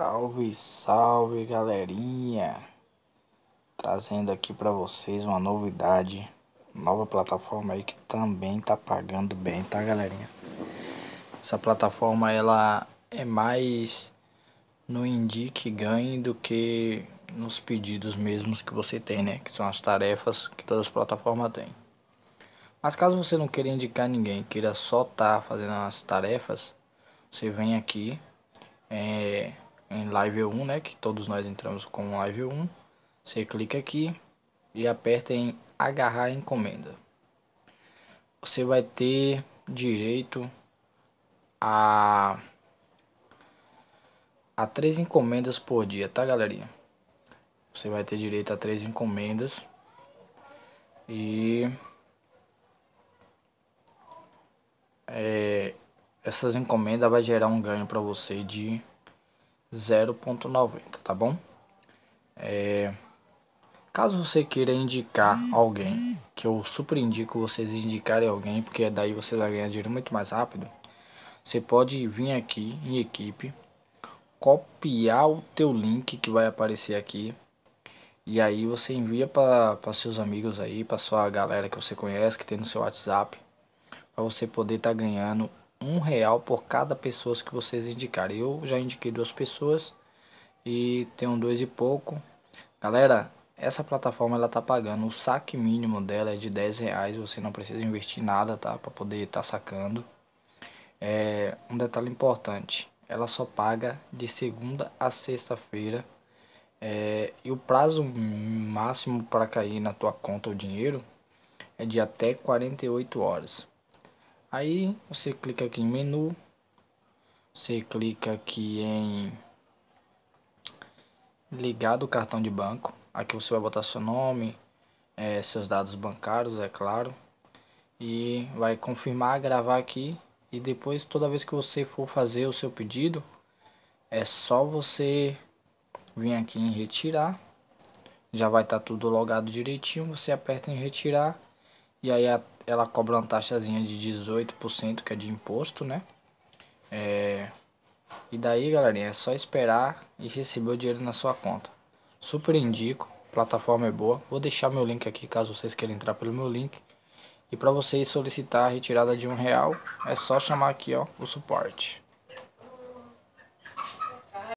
Salve, salve galerinha! Trazendo aqui para vocês uma novidade, nova plataforma aí que também tá pagando bem, tá galerinha? Essa plataforma ela é mais no indique ganhe do que nos pedidos mesmos que você tem, né? Que são as tarefas que todas as plataformas têm. Mas caso você não queira indicar ninguém, queira só estar tá fazendo as tarefas, você vem aqui, é, em Live 1, né, que todos nós entramos com Live 1. Você clica aqui e aperta em agarrar encomenda. Você vai ter direito a a três encomendas por dia, tá, galerinha? Você vai ter direito a três encomendas e é, essas encomendas vai gerar um ganho para você de 0,90, tá bom? É, caso você queira indicar alguém, que eu super indico vocês indicarem alguém, porque daí você vai ganhar dinheiro muito mais rápido, você pode vir aqui em equipe, copiar o teu link que vai aparecer aqui, e aí você envia para seus amigos aí, para sua galera que você conhece, que tem no seu WhatsApp, para você poder estar tá ganhando um real por cada pessoa que vocês indicarem. Eu já indiquei duas pessoas e tenho dois e pouco. Galera, essa plataforma ela tá pagando o saque mínimo dela é de 10 reais. Você não precisa investir nada, tá? Para poder estar tá sacando. É um detalhe importante. Ela só paga de segunda a sexta-feira. É, e o prazo máximo para cair na tua conta o dinheiro é de até 48 horas. Aí você clica aqui em menu, você clica aqui em ligar do cartão de banco. Aqui você vai botar seu nome, é, seus dados bancários, é claro. E vai confirmar, gravar aqui. E depois, toda vez que você for fazer o seu pedido, é só você vir aqui em retirar. Já vai estar tá tudo logado direitinho. Você aperta em retirar. E aí, a ela cobra uma taxazinha de 18% que é de imposto, né? É... E daí, galerinha, é só esperar e receber o dinheiro na sua conta. Super indico, plataforma é boa. Vou deixar meu link aqui caso vocês queiram entrar pelo meu link. E para vocês solicitar a retirada de um real, é só chamar aqui ó, o suporte.